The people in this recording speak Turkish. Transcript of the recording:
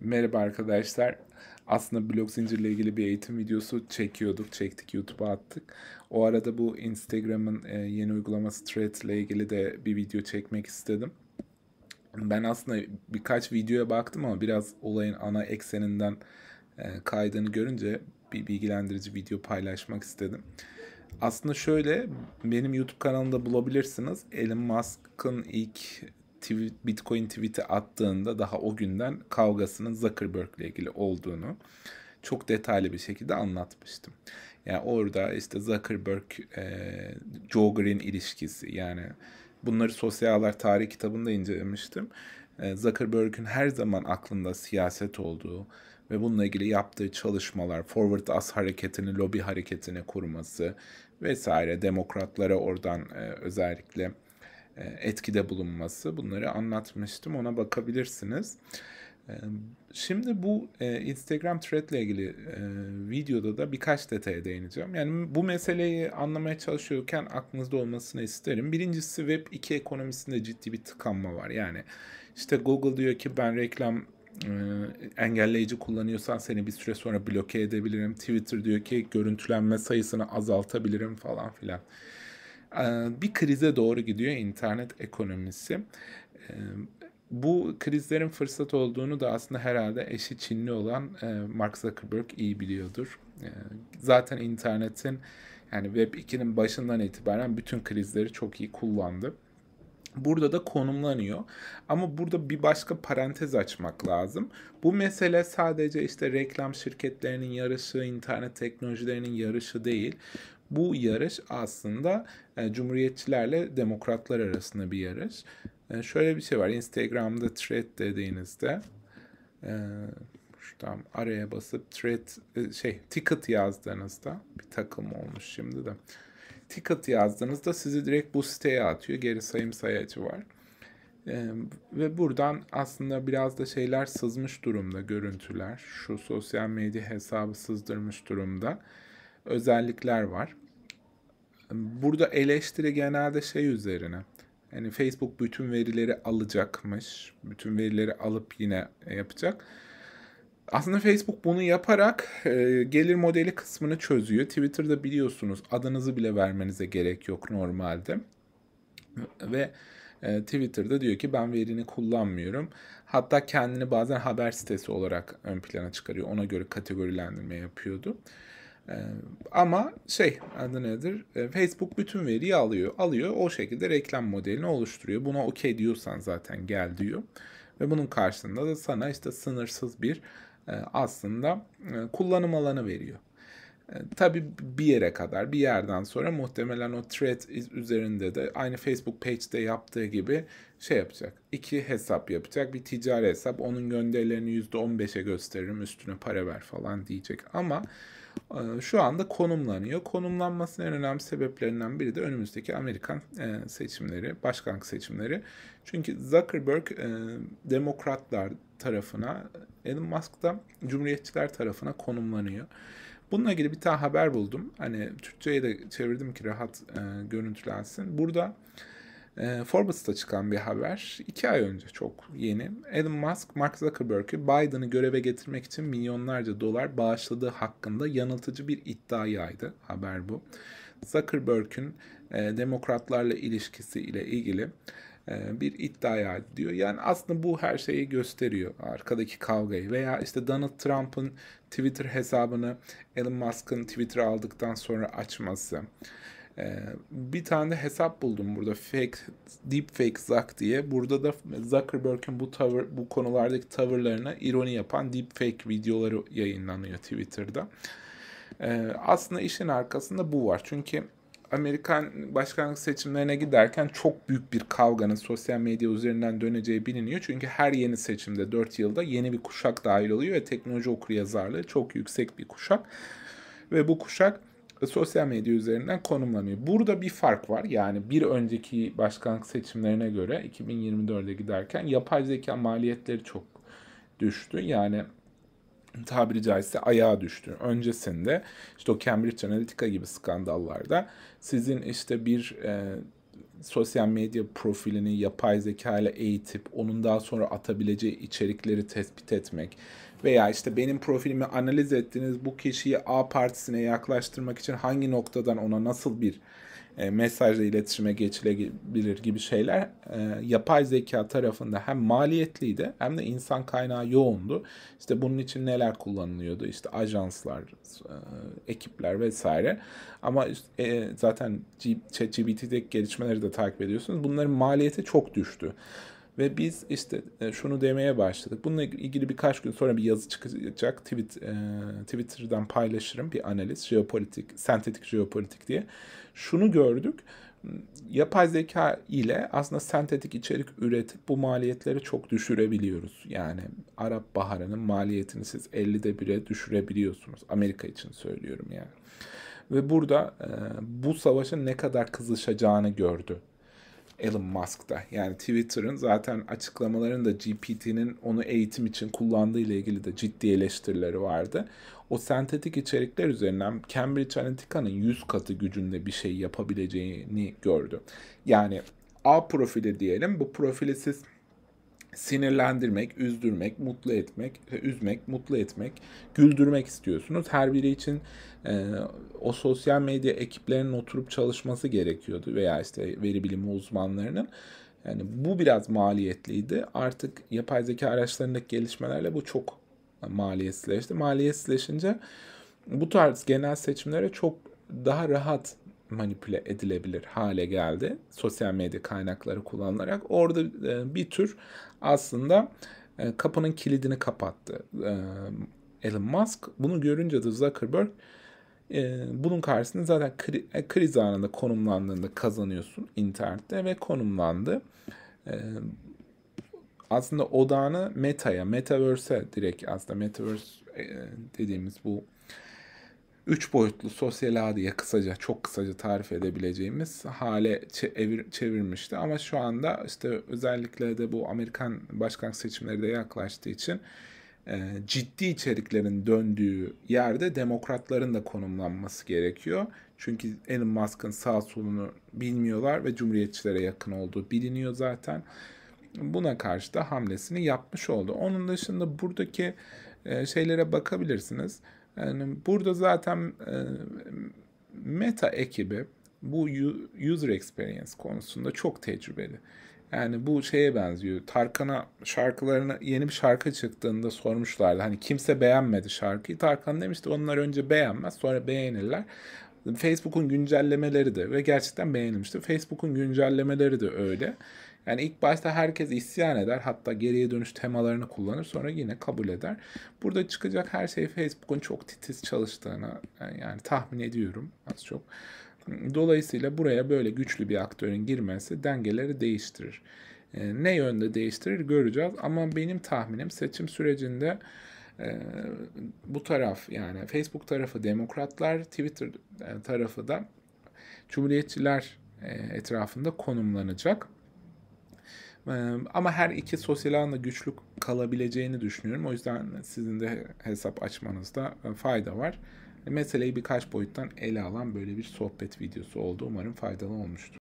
Merhaba arkadaşlar. Aslında blok zincirle ilgili bir eğitim videosu çekiyorduk, çektik, YouTube'a attık. O arada bu Instagram'ın e, yeni uygulaması Threads ile ilgili de bir video çekmek istedim. Ben aslında birkaç videoya baktım ama biraz olayın ana ekseninden e, kaydını görünce bir bilgilendirici video paylaşmak istedim. Aslında şöyle benim YouTube kanalımda bulabilirsiniz. Elon Musk'ın ilk tweet, Bitcoin tweet'i attığında daha o günden kavgasının Zuckerberg ile ilgili olduğunu çok detaylı bir şekilde anlatmıştım. Yani orada işte Zuckerberg, e, Joe Green ilişkisi yani bunları sosyaller Tarih kitabında incelemiştim. E, Zuckerberg'ün her zaman aklında siyaset olduğu ve bununla ilgili yaptığı çalışmalar, Forward As hareketini, lobby hareketini kurması vesaire demokratlara oradan e, özellikle e, etkide bulunması. Bunları anlatmıştım. Ona bakabilirsiniz. E, şimdi bu e, Instagram Thread ile ilgili videoda da birkaç detaya değineceğim. Yani bu meseleyi anlamaya çalışıyorken aklınızda olmasını isterim. Birincisi Web 2 ekonomisinde ciddi bir tıkanma var. Yani işte Google diyor ki ben reklam engelleyici kullanıyorsan seni bir süre sonra bloke edebilirim. Twitter diyor ki görüntülenme sayısını azaltabilirim falan filan. Ee, bir krize doğru gidiyor internet ekonomisi. Ee, bu krizlerin fırsat olduğunu da aslında herhalde eşi Çinli olan e, Mark Zuckerberg iyi biliyordur. Ee, zaten internetin yani Web 2'nin başından itibaren bütün krizleri çok iyi kullandı. Burada da konumlanıyor. Ama burada bir başka parantez açmak lazım. Bu mesele sadece işte reklam şirketlerinin yarışı, internet teknolojilerinin yarışı değil. Bu yarış aslında e, cumhuriyetçilerle demokratlar arasında bir yarış. E, şöyle bir şey var. Instagram'da thread dediğinizde e, tam araya basıp thread e, şey ticket yazdığınızda bir takım olmuş şimdi de. Ticket yazdığınızda sizi direkt bu siteye atıyor. Geri sayım sayacı var. Ee, ve buradan aslında biraz da şeyler sızmış durumda görüntüler. Şu sosyal medya hesabı sızdırmış durumda özellikler var. Burada eleştiri genelde şey üzerine. Yani Facebook bütün verileri alacakmış. Bütün verileri alıp yine yapacak. Aslında Facebook bunu yaparak e, gelir modeli kısmını çözüyor. Twitter'da biliyorsunuz adınızı bile vermenize gerek yok normalde. Ve e, Twitter'da diyor ki ben verini kullanmıyorum. Hatta kendini bazen haber sitesi olarak ön plana çıkarıyor. Ona göre kategorilendirme yapıyordu. Ee, ama şey adı nedir? Ee, Facebook bütün veriyi alıyor. Alıyor o şekilde reklam modelini oluşturuyor. Buna okey diyorsan zaten gel diyor. Ve bunun karşılığında da sana işte sınırsız bir e, aslında e, kullanım alanı veriyor. E, Tabi bir yere kadar bir yerden sonra muhtemelen o thread üzerinde de aynı Facebook page'de yaptığı gibi şey yapacak. iki hesap yapacak. Bir ticari hesap. Onun gönderilerini %15'e gösteririm. Üstüne para ver falan diyecek. Ama e, şu anda konumlanıyor. Konumlanmasının en önemli sebeplerinden biri de önümüzdeki Amerikan e, seçimleri, başkanlık seçimleri. Çünkü Zuckerberg e, demokratlar tarafına, Elon Musk da cumhuriyetçiler tarafına konumlanıyor. Bununla ilgili bir tane haber buldum. Hani Türkçe'ye de çevirdim ki rahat görüntülensin. Burada e, Forbes'ta çıkan bir haber. iki ay önce çok yeni. Elon Musk, Mark Zuckerberg'ü Biden'ı göreve getirmek için milyonlarca dolar bağışladığı hakkında yanıltıcı bir iddia yaydı. Haber bu. Zuckerberg'ün e, demokratlarla ilişkisi ile ilgili e, bir yaydı diyor. Yani aslında bu her şeyi gösteriyor arkadaki kavgayı veya işte Donald Trump'ın Twitter hesabını Elon Musk'ın Twitter'a aldıktan sonra açması ee, bir tane de hesap buldum burada fake deepfake Zuck diye. Burada da Zuckerberg'in bu tavır bu konulardaki tavırlarına ironi yapan deepfake videoları yayınlanıyor Twitter'da. Ee, aslında işin arkasında bu var. Çünkü Amerikan başkanlık seçimlerine giderken çok büyük bir kavganın sosyal medya üzerinden döneceği biliniyor. Çünkü her yeni seçimde 4 yılda yeni bir kuşak dahil oluyor ve teknoloji okuryazarlığı çok yüksek bir kuşak. Ve bu kuşak sosyal medya üzerinden konumlanıyor. Burada bir fark var. Yani bir önceki başkanlık seçimlerine göre 2024'e giderken yapay zeka maliyetleri çok düştü. Yani tabiri caizse ayağa düştü. Öncesinde işte o Cambridge Analytica gibi skandallarda sizin işte bir e, sosyal medya profilini yapay zeka ile eğitip onun daha sonra atabileceği içerikleri tespit etmek veya işte benim profilimi analiz ettiğiniz bu kişiyi A partisine yaklaştırmak için hangi noktadan ona nasıl bir e, mesajla iletişime geçilebilir gibi şeyler e, yapay zeka tarafında hem maliyetliydi hem de insan kaynağı yoğundu. İşte bunun için neler kullanılıyordu? işte ajanslar, e, ekipler vesaire. Ama e, zaten ChatGPT'deki gelişmeleri de takip ediyorsunuz. Bunların maliyeti çok düştü. Ve biz işte e, şunu demeye başladık. Bununla ilgili birkaç gün sonra bir yazı çıkacak. Tweet, Twitter'dan paylaşırım bir analiz. Jeopolitik, sentetik jeopolitik diye. Şunu gördük. Yapay zeka ile aslında sentetik içerik üretip bu maliyetleri çok düşürebiliyoruz. Yani Arap Baharı'nın maliyetini siz 50'de 1'e düşürebiliyorsunuz. Amerika için söylüyorum yani ve burada e, bu savaşın ne kadar kızışacağını gördü Elon Musk'ta. Yani Twitter'ın zaten açıklamalarında da GPT'nin onu eğitim için kullandığı ile ilgili de ciddi eleştirileri vardı. O sentetik içerikler üzerinden Cambridge Analytica'nın 100 katı gücünde bir şey yapabileceğini gördü. Yani A profili diyelim. Bu profili siz sinirlendirmek, üzdürmek, mutlu etmek, e, üzmek, mutlu etmek, güldürmek istiyorsunuz. Her biri için e, o sosyal medya ekiplerinin oturup çalışması gerekiyordu veya işte veri bilimi uzmanlarının. Yani bu biraz maliyetliydi. Artık yapay zeka araçlarındaki gelişmelerle bu çok maliyetsileşti. Maliyetsileşince bu tarz genel seçimlere çok daha rahat manipüle edilebilir hale geldi. Sosyal medya kaynakları kullanılarak orada e, bir tür aslında e, kapının kilidini kapattı e, Elon Musk. Bunu görünce de Zuckerberg bunun karşısında zaten kri, e, kriz anında konumlandığında kazanıyorsun internette ve konumlandı. aslında odağını Meta'ya, Metaverse'e direkt aslında Metaverse dediğimiz bu üç boyutlu sosyal ağ diye kısaca çok kısaca tarif edebileceğimiz hale çevir, çevirmişti. Ama şu anda işte özellikle de bu Amerikan başkan seçimleri de yaklaştığı için e, ciddi içeriklerin döndüğü yerde demokratların da konumlanması gerekiyor. Çünkü Elon Musk'ın sağ solunu bilmiyorlar ve cumhuriyetçilere yakın olduğu biliniyor zaten. Buna karşı da hamlesini yapmış oldu. Onun dışında buradaki e, şeylere bakabilirsiniz. Yani burada zaten e, Meta ekibi bu user experience konusunda çok tecrübeli. Yani bu şeye benziyor. Tarkan'a şarkılarını yeni bir şarkı çıktığında sormuşlardı. Hani kimse beğenmedi şarkıyı. Tarkan demişti onlar önce beğenmez sonra beğenirler. Facebook'un güncellemeleri de ve gerçekten beğenilmişti. Facebook'un güncellemeleri de öyle. Yani ilk başta herkes isyan eder hatta geriye dönüş temalarını kullanır sonra yine kabul eder. Burada çıkacak her şey Facebook'un çok titiz çalıştığını yani tahmin ediyorum az çok. Dolayısıyla buraya böyle güçlü bir aktörün girmesi dengeleri değiştirir. E, ne yönde değiştirir göreceğiz ama benim tahminim seçim sürecinde bu taraf yani Facebook tarafı demokratlar, Twitter tarafı da cumhuriyetçiler etrafında konumlanacak. ama her iki sosyal ağında güçlü kalabileceğini düşünüyorum. O yüzden sizin de hesap açmanızda fayda var. Meseleyi birkaç boyuttan ele alan böyle bir sohbet videosu oldu. Umarım faydalı olmuştur.